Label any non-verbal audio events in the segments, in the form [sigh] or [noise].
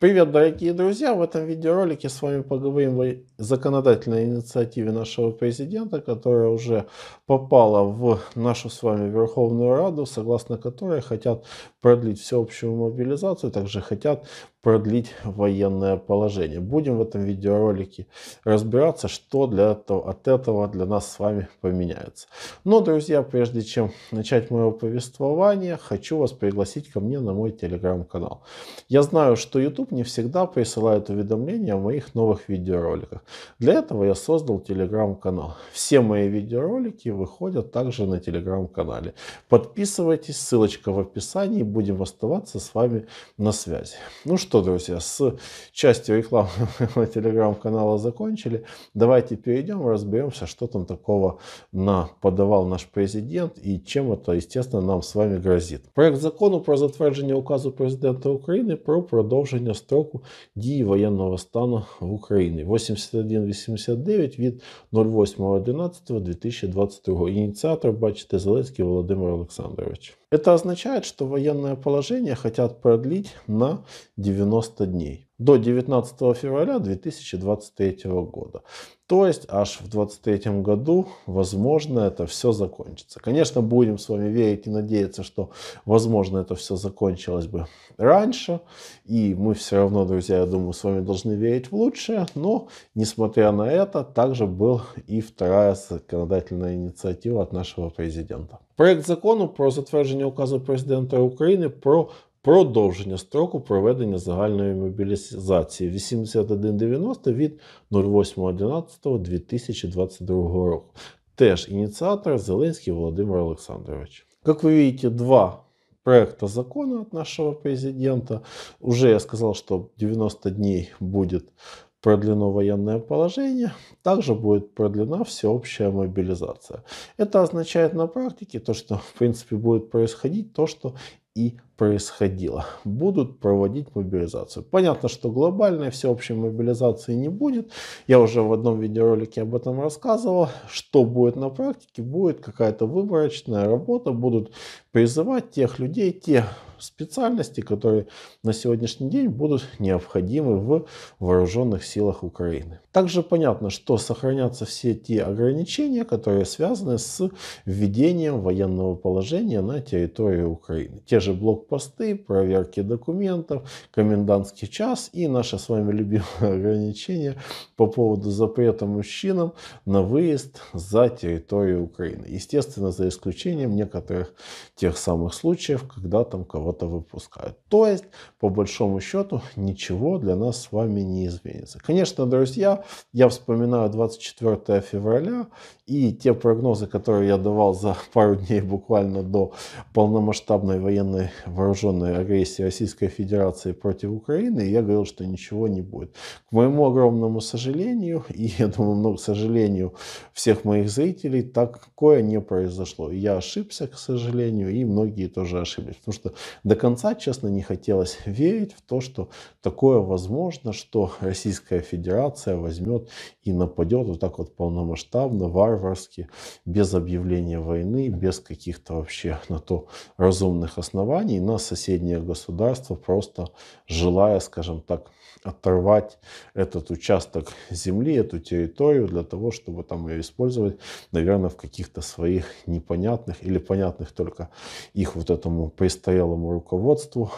Привет, дорогие друзья! В этом видеоролике с вами поговорим о законодательной инициативе нашего президента, которая уже попала в нашу с вами Верховную Раду, согласно которой хотят продлить всеобщую мобилизацию, также хотят продлить военное положение. Будем в этом видеоролике разбираться, что для этого, от этого для нас с вами поменяется. Но, друзья, прежде чем начать мое повествование, хочу вас пригласить ко мне на мой телеграм-канал. Я знаю, что YouTube не всегда присылает уведомления о моих новых видеороликах. Для этого я создал телеграм-канал. Все мои видеоролики выходят также на телеграм-канале. Подписывайтесь, ссылочка в описании. Будем оставаться с вами на связи. Ну что, что, друзья, с частью рекламы [laughs] телеграм-канала закончили. Давайте перейдем, разберемся, что там такого на подавал наш президент и чем это, естественно, нам с вами грозит. Проект закону про затвердження указу президента України про продовження строку дії воєнного стану в Україні 8189 від 08.11.2022. Ініціатор, бачите, Зеленський Володимир Олександрович. Это означает, что военное положение хотят продлить на 90 дней до 19 февраля 2023 года. То есть аж в 2023 году, возможно, это все закончится. Конечно, будем с вами верить и надеяться, что, возможно, это все закончилось бы раньше. И мы все равно, друзья, я думаю, с вами должны верить в лучшее. Но, несмотря на это, также был и вторая законодательная инициатива от нашего президента. Проект закона про затвердження указа президента Украины про продовження строку проведення загальної мобілізації 8190 від 08.11.2022 року. Теж инициатор Зеленский Владимир Александрович. Как вы видите, два проекта закона от нашего президента. Уже я сказал, что 90 дней будет продлено военное положение, также будет продлена всеобщая мобилизация. Это означает на практике то, что в принципе будет происходить, то, что и происходило. Будут проводить мобилизацию. Понятно, что глобальной всеобщей мобилизации не будет. Я уже в одном видеоролике об этом рассказывал. Что будет на практике? Будет какая-то выборочная работа. Будут призывать тех людей, те специальности, которые на сегодняшний день будут необходимы в вооруженных силах Украины. Также понятно, что сохранятся все те ограничения, которые связаны с введением военного положения на территории Украины. Те же же блокпосты, проверки документов, комендантский час и наше с вами любимое [laughs] ограничение по поводу запрета мужчинам на выезд за территорию Украины. Естественно, за исключением некоторых тех самых случаев, когда там кого-то выпускают. То есть, по большому счету, ничего для нас с вами не изменится. Конечно, друзья, я вспоминаю 24 февраля и те прогнозы, которые я давал за [laughs] пару дней буквально до полномасштабной военной полноценной вооруженной агрессии Российской Федерации против Украины, я говорил, что ничего не будет. К моему огромному сожалению, и, я думаю, много сожалению всех моих зрителей, такое не произошло. Я ошибся, к сожалению, и многие тоже ошиблись, потому что до конца, честно, не хотелось верить в то, что такое возможно, что Российская Федерация возьмет и нападет вот так вот полномасштабно, варварски, без объявления войны, без каких-то вообще на то разумных оснований оснований на соседние государства, просто желая, скажем так, оторвать этот участок земли, эту территорию для того, чтобы там ее использовать, наверное, в каких-то своих непонятных или понятных только их вот этому престарелому руководству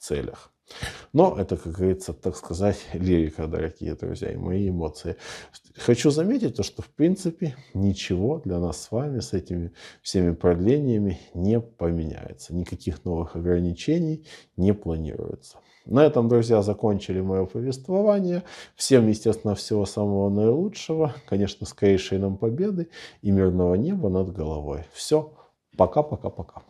целях. Но это, как говорится, так сказать, [laughs] лирика, дорогие друзья, и мои эмоции. Хочу заметить то, что, в принципе, ничего для нас с вами с этими всеми продлениями не поменяется. Никаких новых ограничений не планируется. На этом, друзья, закончили мое повествование. Всем, естественно, всего самого наилучшего. Конечно, скорейшей нам победы и мирного неба над головой. Все. Пока-пока-пока.